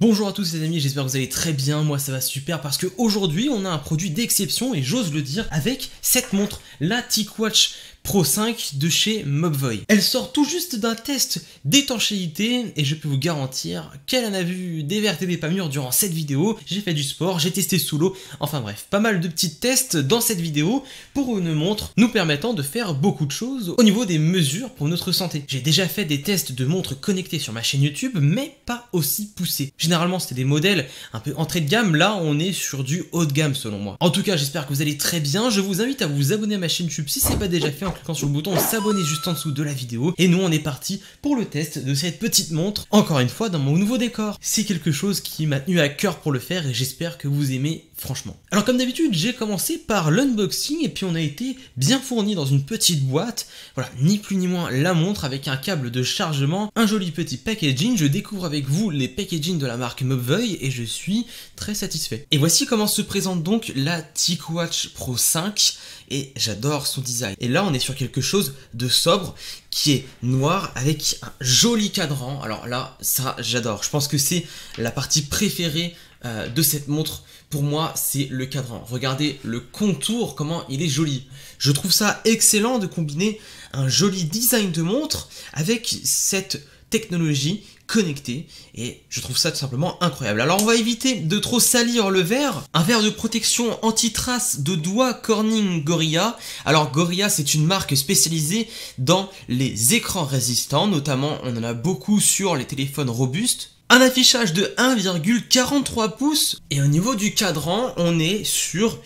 Bonjour à tous les amis, j'espère que vous allez très bien, moi ça va super parce que aujourd'hui on a un produit d'exception et j'ose le dire avec cette montre, la TicWatch Pro 5 de chez Mobvoi. Elle sort tout juste d'un test d'étanchéité et je peux vous garantir qu'elle en a vu des vertes et des pas mûres durant cette vidéo. J'ai fait du sport, j'ai testé sous l'eau, enfin bref, pas mal de petits tests dans cette vidéo pour une montre nous permettant de faire beaucoup de choses au niveau des mesures pour notre santé. J'ai déjà fait des tests de montres connectées sur ma chaîne YouTube mais pas aussi poussées. Généralement c'était des modèles un peu entrée de gamme, là on est sur du haut de gamme selon moi. En tout cas j'espère que vous allez très bien, je vous invite à vous abonner à ma chaîne YouTube si c'est pas déjà fait quand sur le bouton s'abonner juste en dessous de la vidéo. Et nous, on est parti pour le test de cette petite montre, encore une fois dans mon nouveau décor. C'est quelque chose qui m'a tenu à cœur pour le faire et j'espère que vous aimez franchement. Alors comme d'habitude, j'ai commencé par l'unboxing et puis on a été bien fourni dans une petite boîte. Voilà, ni plus ni moins la montre avec un câble de chargement, un joli petit packaging. Je découvre avec vous les packaging de la marque Mobveuil et je suis très satisfait. Et voici comment se présente donc la TicWatch Pro 5 et j'adore son design. Et là, on est sur quelque chose de sobre qui est noir avec un joli cadran. Alors là, ça, j'adore. Je pense que c'est la partie préférée euh, de cette montre. Pour moi, c'est le cadran. Regardez le contour, comment il est joli. Je trouve ça excellent de combiner un joli design de montre avec cette technologie connecté et je trouve ça tout simplement incroyable. Alors on va éviter de trop salir le verre. Un verre de protection anti-trace de doigts Corning Gorilla. Alors Gorilla c'est une marque spécialisée dans les écrans résistants, notamment on en a beaucoup sur les téléphones robustes. Un affichage de 1,43 pouces et au niveau du cadran on est sur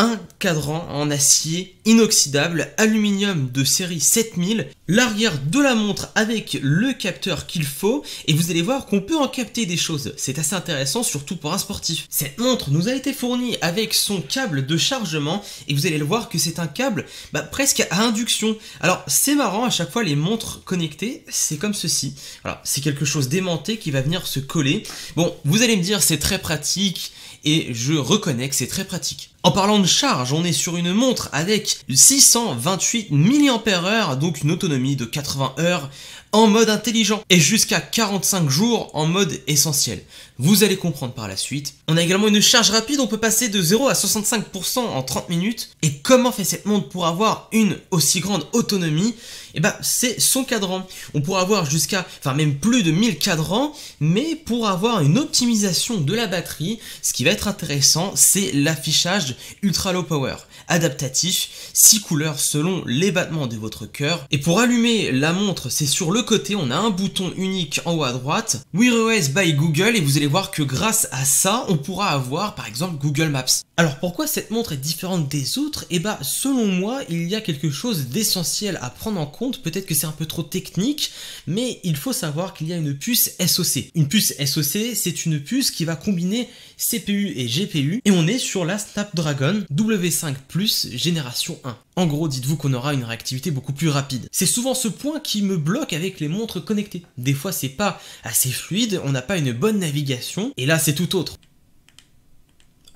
un cadran en acier inoxydable, aluminium de série 7000, l'arrière de la montre avec le capteur qu'il faut, et vous allez voir qu'on peut en capter des choses. C'est assez intéressant, surtout pour un sportif. Cette montre nous a été fournie avec son câble de chargement, et vous allez le voir que c'est un câble bah, presque à induction. Alors c'est marrant, à chaque fois les montres connectées, c'est comme ceci. Voilà, c'est quelque chose d'aimanté qui va venir se coller. Bon, vous allez me dire c'est très pratique, et je reconnais que c'est très pratique. En parlant de charge, on est sur une montre avec 628 mAh, donc une autonomie de 80 heures en mode intelligent et jusqu'à 45 jours en mode essentiel. Vous allez comprendre par la suite. On a également une charge rapide, on peut passer de 0 à 65% en 30 minutes. Et comment fait cette montre pour avoir une aussi grande autonomie Eh bah, c'est son cadran. On pourra avoir jusqu'à, enfin même plus de 1000 cadrans, mais pour avoir une optimisation de la batterie, ce qui va être intéressant, c'est l'affichage ultra low power, adaptatif, 6 couleurs selon les battements de votre cœur. Et pour allumer la montre, c'est sur le côté, on a un bouton unique en haut à droite, OS by Google, et vous allez voir que grâce à ça, on pourra avoir par exemple Google Maps. Alors pourquoi cette montre est différente des autres et eh bah ben, selon moi, il y a quelque chose d'essentiel à prendre en compte, peut-être que c'est un peu trop technique, mais il faut savoir qu'il y a une puce SoC. Une puce SoC, c'est une puce qui va combiner CPU et GPU, et on est sur la Snapdragon W5 Plus génération 1. En gros, dites-vous qu'on aura une réactivité beaucoup plus rapide. C'est souvent ce point qui me bloque avec les montres connectées. Des fois, c'est pas assez fluide, on n'a pas une bonne navigation et là c'est tout autre.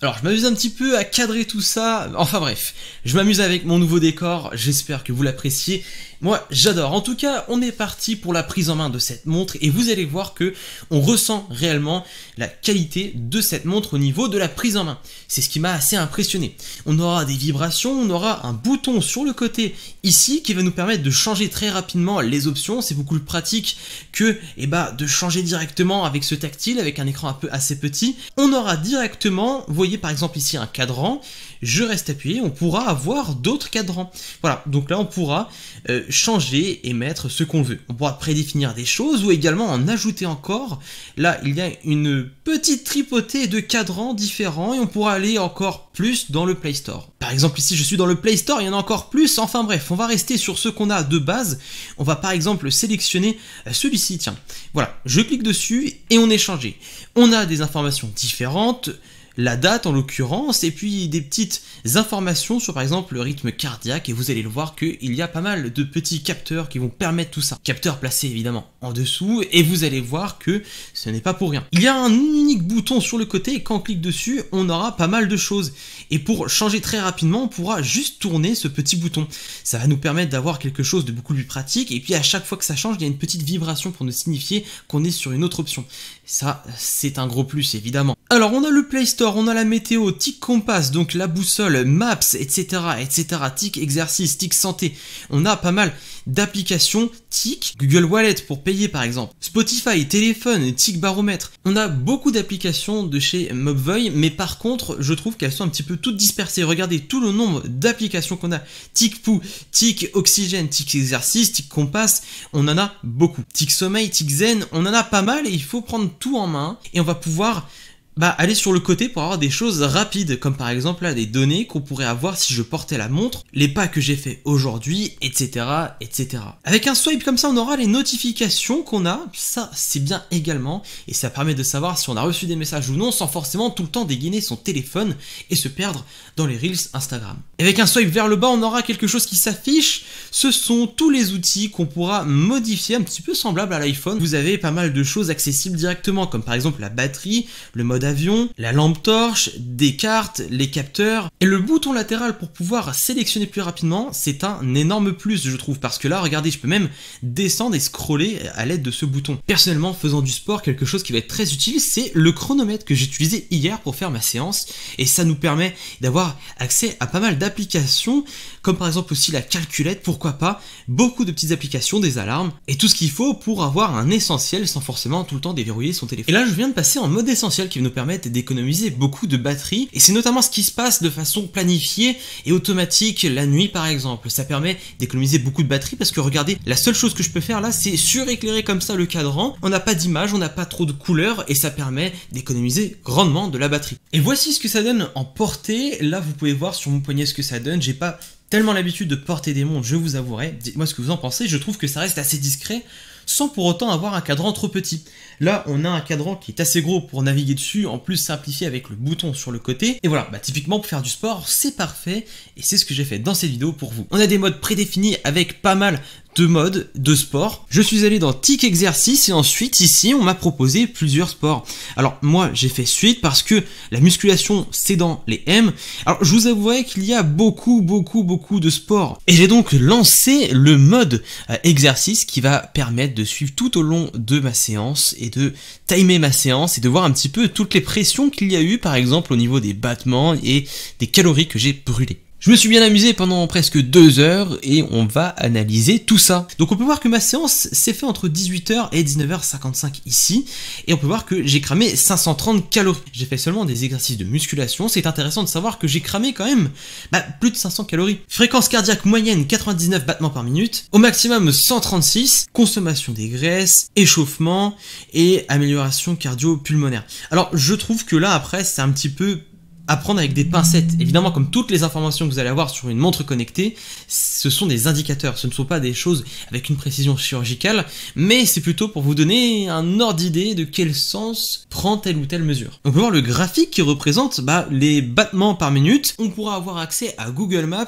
Alors je m'amuse un petit peu à cadrer tout ça, enfin bref, je m'amuse avec mon nouveau décor, j'espère que vous l'appréciez. Moi j'adore. En tout cas, on est parti pour la prise en main de cette montre et vous allez voir que on ressent réellement la qualité de cette montre au niveau de la prise en main. C'est ce qui m'a assez impressionné. On aura des vibrations, on aura un bouton sur le côté ici qui va nous permettre de changer très rapidement les options, c'est beaucoup plus pratique que eh ben, de changer directement avec ce tactile avec un écran un peu assez petit. On aura directement vos voyez par exemple ici un cadran, je reste appuyé, on pourra avoir d'autres cadrans. Voilà, donc là on pourra euh, changer et mettre ce qu'on veut. On pourra prédéfinir des choses ou également en ajouter encore. Là il y a une petite tripotée de cadrans différents et on pourra aller encore plus dans le Play Store. Par exemple ici je suis dans le Play Store, il y en a encore plus, enfin bref, on va rester sur ce qu'on a de base. On va par exemple sélectionner euh, celui-ci, tiens. Voilà, je clique dessus et on est changé. On a des informations différentes, la date en l'occurrence, et puis des petites informations sur par exemple le rythme cardiaque, et vous allez le voir qu'il y a pas mal de petits capteurs qui vont permettre tout ça. Capteurs placés évidemment en dessous, et vous allez voir que ce n'est pas pour rien. Il y a un unique bouton sur le côté, et quand on clique dessus, on aura pas mal de choses. Et pour changer très rapidement, on pourra juste tourner ce petit bouton. Ça va nous permettre d'avoir quelque chose de beaucoup plus pratique, et puis à chaque fois que ça change, il y a une petite vibration pour nous signifier qu'on est sur une autre option. Ça, c'est un gros plus évidemment. Alors on a le Play Store, on a la météo, Tic Compass, donc la boussole, Maps, etc. etc. Tic Exercice, Tic Santé. On a pas mal d'applications TIC, Google Wallet pour payer par exemple, Spotify, téléphone, TIC baromètre. On a beaucoup d'applications de chez Mobvoi mais par contre, je trouve qu'elles sont un petit peu toutes dispersées. Regardez tout le nombre d'applications qu'on a. TIC Pou, TIC Oxygène, TIC Exercice, TIC Compass, on en a beaucoup. TIC Sommeil, TIC Zen, on en a pas mal et il faut prendre tout en main et on va pouvoir bah, aller sur le côté pour avoir des choses rapides, comme par exemple là, des données qu'on pourrait avoir si je portais la montre, les pas que j'ai fait aujourd'hui, etc., etc. Avec un swipe comme ça, on aura les notifications qu'on a, ça c'est bien également, et ça permet de savoir si on a reçu des messages ou non sans forcément tout le temps dégainer son téléphone et se perdre dans les reels Instagram. Avec un swipe vers le bas, on aura quelque chose qui s'affiche, ce sont tous les outils qu'on pourra modifier un petit peu semblable à l'iPhone. Vous avez pas mal de choses accessibles directement, comme par exemple la batterie, le mode d'avion, la lampe torche, des cartes, les capteurs, et le bouton latéral pour pouvoir sélectionner plus rapidement, c'est un énorme plus je trouve, parce que là regardez je peux même descendre et scroller à l'aide de ce bouton. Personnellement faisant du sport, quelque chose qui va être très utile, c'est le chronomètre que j'ai utilisé hier pour faire ma séance, et ça nous permet d'avoir accès à pas mal d'applications, comme par exemple aussi la calculette, pourquoi pas, beaucoup de petites applications, des alarmes, et tout ce qu'il faut pour avoir un essentiel sans forcément tout le temps déverrouiller son téléphone. Et là je viens de passer en mode essentiel qui nous permettre d'économiser beaucoup de batterie, et c'est notamment ce qui se passe de façon planifiée et automatique la nuit par exemple. Ça permet d'économiser beaucoup de batterie parce que regardez, la seule chose que je peux faire là, c'est suréclairer comme ça le cadran, on n'a pas d'image, on n'a pas trop de couleurs, et ça permet d'économiser grandement de la batterie. Et voici ce que ça donne en portée, là vous pouvez voir sur mon poignet ce que ça donne, j'ai pas tellement l'habitude de porter des montres, je vous avouerai. Dites-moi ce que vous en pensez, je trouve que ça reste assez discret sans pour autant avoir un cadran trop petit. Là, on a un cadran qui est assez gros pour naviguer dessus, en plus simplifié avec le bouton sur le côté. Et voilà, bah typiquement pour faire du sport, c'est parfait, et c'est ce que j'ai fait dans cette vidéo pour vous. On a des modes prédéfinis avec pas mal de mode, de sport. Je suis allé dans TIC exercice et ensuite ici on m'a proposé plusieurs sports. Alors moi j'ai fait suite parce que la musculation c'est dans les M. Alors je vous avouerai qu'il y a beaucoup beaucoup beaucoup de sports et j'ai donc lancé le mode euh, exercice qui va permettre de suivre tout au long de ma séance et de timer ma séance et de voir un petit peu toutes les pressions qu'il y a eu par exemple au niveau des battements et des calories que j'ai brûlées. Je me suis bien amusé pendant presque deux heures et on va analyser tout ça. Donc on peut voir que ma séance s'est faite entre 18h et 19h55 ici et on peut voir que j'ai cramé 530 calories. J'ai fait seulement des exercices de musculation, c'est intéressant de savoir que j'ai cramé quand même bah, plus de 500 calories. Fréquence cardiaque moyenne 99 battements par minute, au maximum 136, consommation des graisses, échauffement et amélioration cardio-pulmonaire. Alors je trouve que là après c'est un petit peu Apprendre avec des pincettes. Évidemment, comme toutes les informations que vous allez avoir sur une montre connectée, ce sont des indicateurs, ce ne sont pas des choses avec une précision chirurgicale, mais c'est plutôt pour vous donner un ordre d'idée de quel sens prend telle ou telle mesure. On peut voir le graphique qui représente bah, les battements par minute. On pourra avoir accès à Google Maps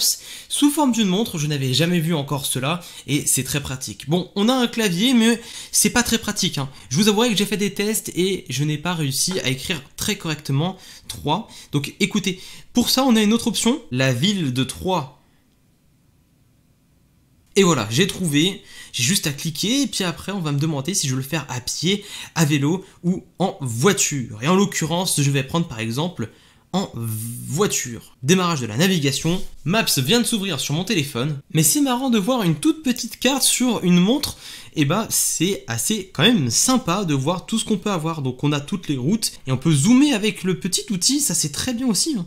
sous forme d'une montre, je n'avais jamais vu encore cela, et c'est très pratique. Bon, on a un clavier, mais c'est pas très pratique. Hein. Je vous avouerai que j'ai fait des tests et je n'ai pas réussi à écrire très correctement 3. Donc écoutez, pour ça on a une autre option, la ville de Troyes. Et voilà, j'ai trouvé, j'ai juste à cliquer et puis après on va me demander si je veux le faire à pied, à vélo ou en voiture. Et en l'occurrence, je vais prendre par exemple en voiture. Démarrage de la navigation, Maps vient de s'ouvrir sur mon téléphone, mais c'est marrant de voir une toute petite carte sur une montre, et eh bah ben, c'est assez quand même sympa de voir tout ce qu'on peut avoir, donc on a toutes les routes, et on peut zoomer avec le petit outil, ça c'est très bien aussi. Hein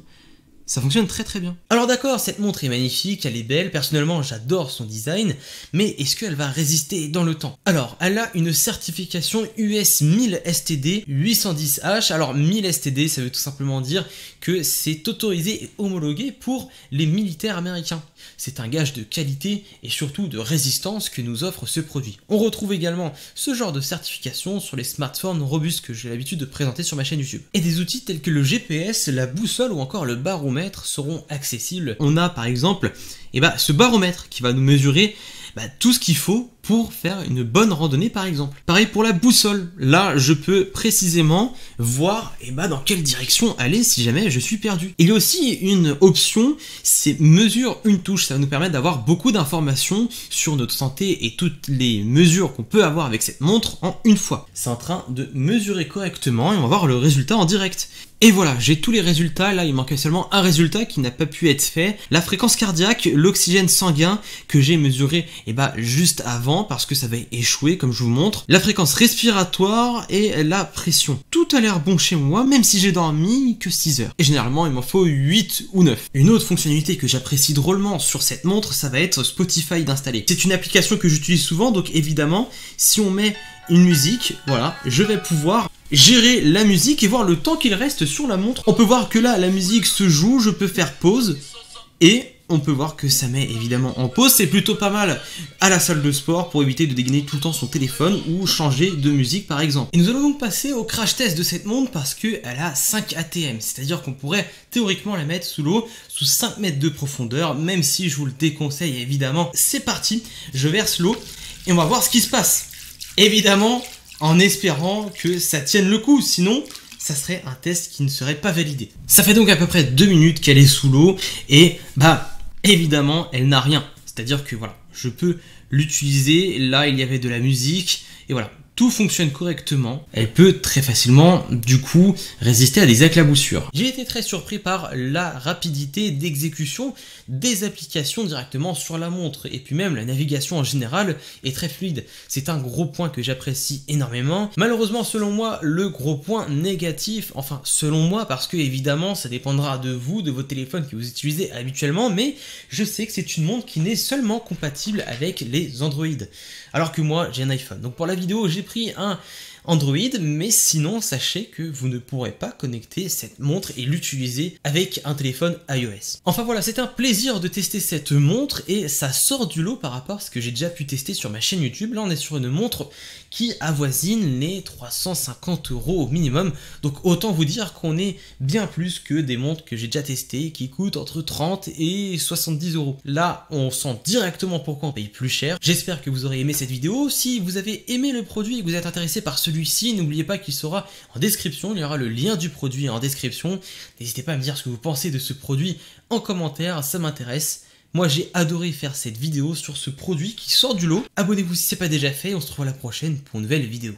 ça fonctionne très très bien. Alors d'accord, cette montre est magnifique, elle est belle, personnellement j'adore son design, mais est-ce qu'elle va résister dans le temps Alors, elle a une certification US 1000 STD 810H, alors 1000 STD ça veut tout simplement dire que c'est autorisé et homologué pour les militaires américains. C'est un gage de qualité et surtout de résistance que nous offre ce produit. On retrouve également ce genre de certification sur les smartphones robustes que j'ai l'habitude de présenter sur ma chaîne YouTube. Et des outils tels que le GPS, la boussole ou encore le baromètre seront accessibles. On a par exemple eh ben, ce baromètre qui va nous mesurer bah, tout ce qu'il faut pour faire une bonne randonnée par exemple. Pareil pour la boussole. Là, je peux précisément voir et eh ben, dans quelle direction aller si jamais je suis perdu. Il y a aussi une option, c'est mesure une touche. Ça nous permet d'avoir beaucoup d'informations sur notre santé et toutes les mesures qu'on peut avoir avec cette montre en une fois. C'est en train de mesurer correctement et on va voir le résultat en direct. Et voilà, j'ai tous les résultats, là il manquait seulement un résultat qui n'a pas pu être fait, la fréquence cardiaque, l'oxygène sanguin que j'ai mesuré et eh ben, juste avant parce que ça va échouer comme je vous montre, la fréquence respiratoire et la pression. Tout a l'air bon chez moi même si j'ai dormi que 6 heures. Et généralement il m'en faut 8 ou 9. Une autre fonctionnalité que j'apprécie drôlement sur cette montre ça va être Spotify d'installer. C'est une application que j'utilise souvent donc évidemment si on met une musique, voilà, je vais pouvoir gérer la musique et voir le temps qu'il reste sur la montre. On peut voir que là, la musique se joue, je peux faire pause et on peut voir que ça met évidemment en pause. C'est plutôt pas mal à la salle de sport pour éviter de dégainer tout le temps son téléphone ou changer de musique par exemple. Et nous allons donc passer au crash test de cette montre parce qu'elle a 5 ATM, c'est-à-dire qu'on pourrait théoriquement la mettre sous l'eau, sous 5 mètres de profondeur, même si je vous le déconseille évidemment. C'est parti, je verse l'eau et on va voir ce qui se passe. Évidemment, en espérant que ça tienne le coup, sinon ça serait un test qui ne serait pas validé. Ça fait donc à peu près deux minutes qu'elle est sous l'eau et bah évidemment, elle n'a rien. C'est-à-dire que voilà, je peux l'utiliser, là il y avait de la musique, et voilà, fonctionne correctement, elle peut très facilement du coup résister à des éclaboussures. J'ai été très surpris par la rapidité d'exécution des applications directement sur la montre et puis même la navigation en général est très fluide. C'est un gros point que j'apprécie énormément. Malheureusement selon moi le gros point négatif, enfin selon moi parce que évidemment ça dépendra de vous, de vos téléphones que vous utilisez habituellement mais je sais que c'est une montre qui n'est seulement compatible avec les Android alors que moi j'ai un iPhone. Donc pour la vidéo j'ai pris un hein. Android, mais sinon sachez que vous ne pourrez pas connecter cette montre et l'utiliser avec un téléphone iOS. Enfin voilà, c'est un plaisir de tester cette montre et ça sort du lot par rapport à ce que j'ai déjà pu tester sur ma chaîne YouTube. Là on est sur une montre qui avoisine les 350 euros au minimum, donc autant vous dire qu'on est bien plus que des montres que j'ai déjà testées qui coûtent entre 30 et 70 euros. Là on sent directement pourquoi on paye plus cher. J'espère que vous aurez aimé cette vidéo. Si vous avez aimé le produit et que vous êtes intéressé par ce celui-ci, n'oubliez pas qu'il sera en description, il y aura le lien du produit en description. N'hésitez pas à me dire ce que vous pensez de ce produit en commentaire, ça m'intéresse. Moi j'ai adoré faire cette vidéo sur ce produit qui sort du lot. Abonnez-vous si ce n'est pas déjà fait, on se retrouve à la prochaine pour une nouvelle vidéo.